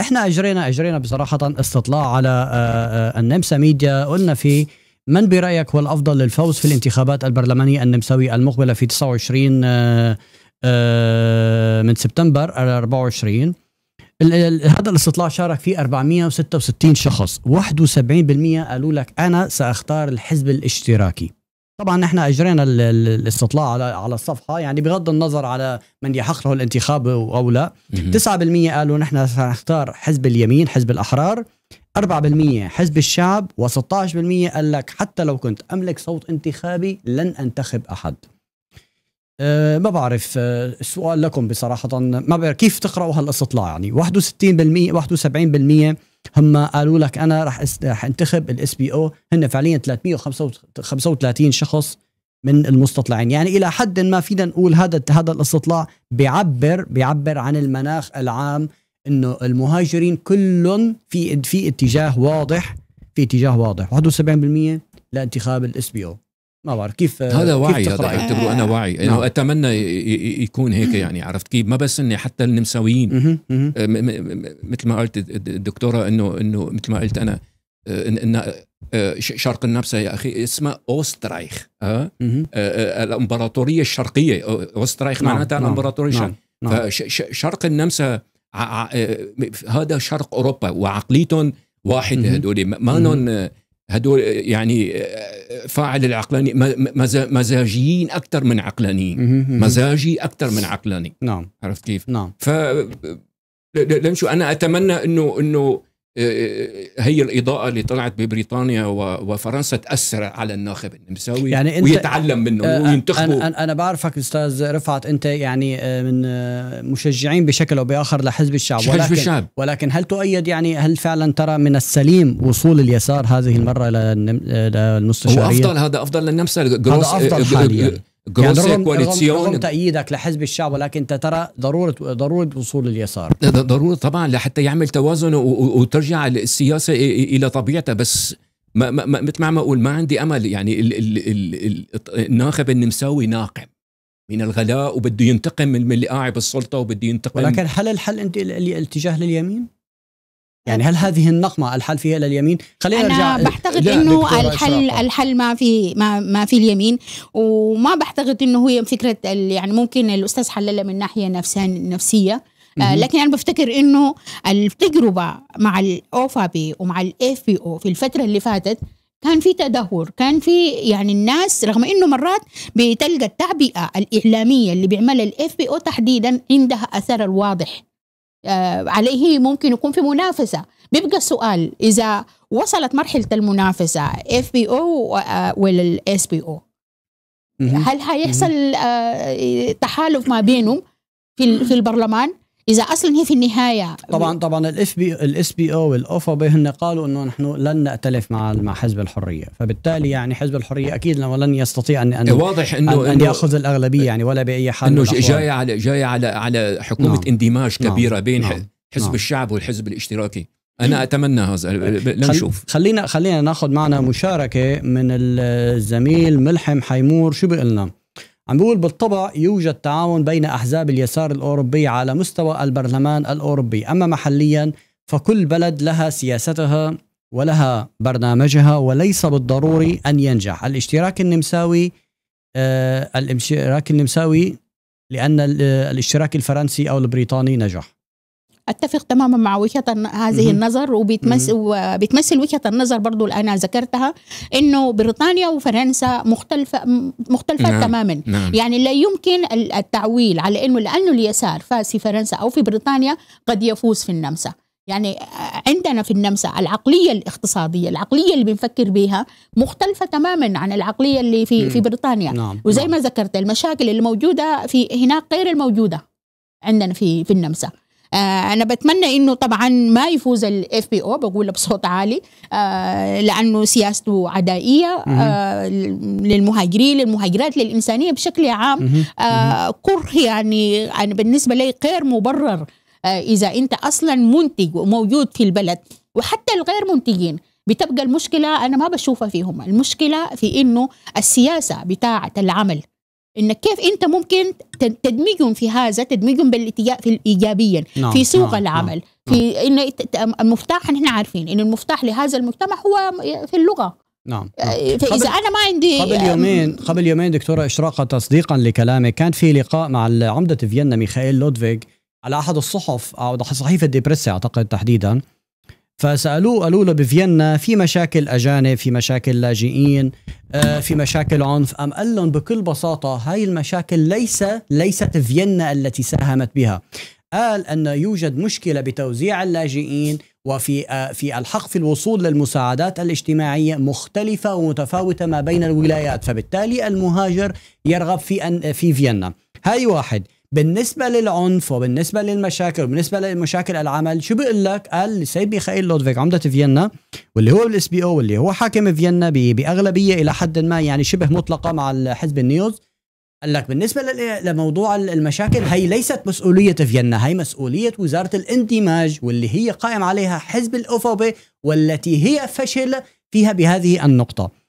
احنا اجرينا اجرينا بصراحه استطلاع على آه، آه، النمسا ميديا قلنا فيه من برايك هو الافضل للفوز في الانتخابات البرلمانيه النمساويه المقبله في 29 آه، من سبتمبر 24 هذا الاستطلاع شارك فيه 466 شخص 71% قالوا لك انا ساختار الحزب الاشتراكي طبعا احنا اجرينا الاستطلاع على على الصفحه يعني بغض النظر على من يحق له الانتخاب او لا 9% قالوا نحن سنختار حزب اليمين حزب الاحرار 4% حزب الشعب و16% قال لك حتى لو كنت املك صوت انتخابي لن انتخب احد أه ما بعرف السؤال أه، لكم بصراحه ما بعرف كيف تقراوا هالاستطلاع يعني 61% 71% هم قالوا لك انا راح راح انتخب الاس بي او هن فعليا 335 شخص من المستطلعين يعني الى حد ما فينا نقول هذا هذا الاستطلاع بيعبر بيعبر عن المناخ العام انه المهاجرين كلهم في في اتجاه واضح في اتجاه واضح 71% لانتخاب الاس بي او ما بعرف كيف آه، هذا وعي كيف هذا انا آه. وعي انه نعم. اتمنى يكون هيك يعني عرفت كيف ما بس اني حتى النمساويين آه، مثل ما قلت الدكتوره انه انه مثل ما قلت انا ان شرق النمسا يا اخي اسمها اوسترايخ أه؟ الامبراطوريه الشرقيه اوسترايخ نعم. معناتها نعم، الامبراطوريه نعم. نعم. شرق النمسا هذا شرق اوروبا وعقليتهم واحده هدول ما هدول يعني فاعل العقلاني مزاجيين اكثر من عقلانيين مزاجي اكثر من عقلاني نعم عرفت كيف؟ نعم ف لنشو انا اتمنى انه انه إيه، إيه، إيه، هي الاضاءه اللي طلعت ببريطانيا وفرنسا تاثر على الناخب النمساوي يعني انت ويتعلم منه وينتخبه أنا, انا بعرفك استاذ رفعت انت يعني آه، من آه، مشجعين بشكل او باخر لحزب الشعب ولكن الشعب ولكن هل تؤيد يعني هل فعلا ترى من السليم وصول اليسار هذه المره للمستشاريه؟ هو افضل هذا افضل للنمسا هذا افضل آه، حاليا جروس يعني رغم كواليسيون رغم تأييدك لحزب الشعب ولكن انت ترى ضرورة ضرورة وصول اليسار ضرورة طبعا لحتى يعمل توازن وترجع السياسة إلى طبيعتها بس ما ما مثل ما عم اقول ما عندي امل يعني ال ال ال الناخب النمساوي ناقم من الغلاء وبده ينتقم من اللي قاعد بالسلطه وبده ينتقم ولكن هل الحل انت الاتجاه لليمين؟ يعني هل هذه النقمه الحل فيها الى اليمين؟ خلينا انا بعتقد انه الحل الحل ما في ما, ما في اليمين وما بعتقد انه هي فكره يعني ممكن الاستاذ حللها من ناحيه نفسيه نفسيه آه، لكن انا بفتكر انه التجربه مع الاوفا بي ومع الاف بي او في الفتره اللي فاتت كان في تدهور كان في يعني الناس رغم انه مرات بتلقى التعبئه الاعلاميه اللي بيعملها الاف بي او تحديدا عندها اثر الواضح آه، عليه ممكن يكون في منافسة بيبقى السؤال إذا وصلت مرحلة المنافسة اف بي او ولا الاس بي او هل هيحصل آه، تحالف ما بينهم في في البرلمان اذا اصلا هي في النهايه طبعا طبعا الاف بي الاس بي او والاوفا هن قالوا انه نحن لن نأتلف مع مع حزب الحريه فبالتالي يعني حزب الحريه اكيد لن يستطيع ان ان واضح انه ان, إنه ياخذ الاغلبيه يعني ولا باي حال انه جاي على جاي على على حكومه نعم. اندماج نعم. كبيره نعم. بين نعم. حزب نعم. الشعب والحزب الاشتراكي انا إيه. اتمنى هذا لنشوف خلينا خلينا ناخذ معنا مشاركه من الزميل ملحم حيمور شو بيقول لنا عم بيقول بالطبع يوجد تعاون بين أحزاب اليسار الأوروبي على مستوى البرلمان الأوروبي أما محليا فكل بلد لها سياستها ولها برنامجها وليس بالضروري أن ينجح الاشتراك النمساوي آه الاشتراك النمساوي لأن الاشتراك الفرنسي أو البريطاني نجح اتفق تماما مع وجهه هذه النظر وبتمثل وجهه النظر برضو اللي انا ذكرتها انه بريطانيا وفرنسا مختلفه مختلفه نعم. تماما نعم. يعني لا يمكن التعويل على انه لانه اليسار فاز في فرنسا او في بريطانيا قد يفوز في النمسا يعني آه، عندنا في النمسا العقلية الاقتصادية العقلية اللي بنفكر بها مختلفة تماما عن العقلية اللي في, في بريطانيا نعم. وزي نعم. ما ذكرت المشاكل الموجودة في هناك غير الموجودة عندنا في في النمسا آه انا بتمنى انه طبعا ما يفوز الاف بي او بقولها بصوت عالي آه لانه سياسته عدائيه آه للمهاجرين للمهاجرات للانسانيه بشكل عام آه كره يعني انا بالنسبه لي غير مبرر آه اذا انت اصلا منتج وموجود في البلد وحتى الغير منتجين بتبقى المشكله انا ما بشوفها فيهم المشكله في انه السياسه بتاعه العمل انك كيف انت ممكن تدمجهم في هذا تدمجهم بالاتجاه في ايجابيا نعم. في سوق نعم. العمل نعم. في نعم. ان المفتاح نحن عارفين ان المفتاح لهذا المجتمع هو في اللغه نعم فاذا آه، نعم. انا ما عندي قبل يومين قبل يومين دكتوره اشراقه تصديقا لكلامك كان في لقاء مع عمده فيينا ميخائيل لودفيج على احد الصحف او صحيفه ديبريسي اعتقد تحديدا فسالوه قالوا له بفيينا في مشاكل اجانب في مشاكل لاجئين آه، في مشاكل عنف ام قال لهم بكل بساطه هاي المشاكل ليس ليست فيينا التي ساهمت بها قال ان يوجد مشكله بتوزيع اللاجئين وفي آه، في الحق في الوصول للمساعدات الاجتماعيه مختلفه ومتفاوته ما بين الولايات فبالتالي المهاجر يرغب في ان في فيينا هاي واحد بالنسبه للعنف وبالنسبه للمشاكل وبالنسبه لمشاكل العمل شو بيقول لك؟ قال السيد ميخائيل لودفيك عمده فيينا واللي هو بالاس بي او واللي هو حاكم فيينا باغلبيه الى حد ما يعني شبه مطلقه مع الحزب النيوز قال لك بالنسبه لموضوع المشاكل هي ليست مسؤوليه فيينا هي مسؤوليه وزاره الاندماج واللي هي قائم عليها حزب الاوفوبي والتي هي فشل فيها بهذه النقطه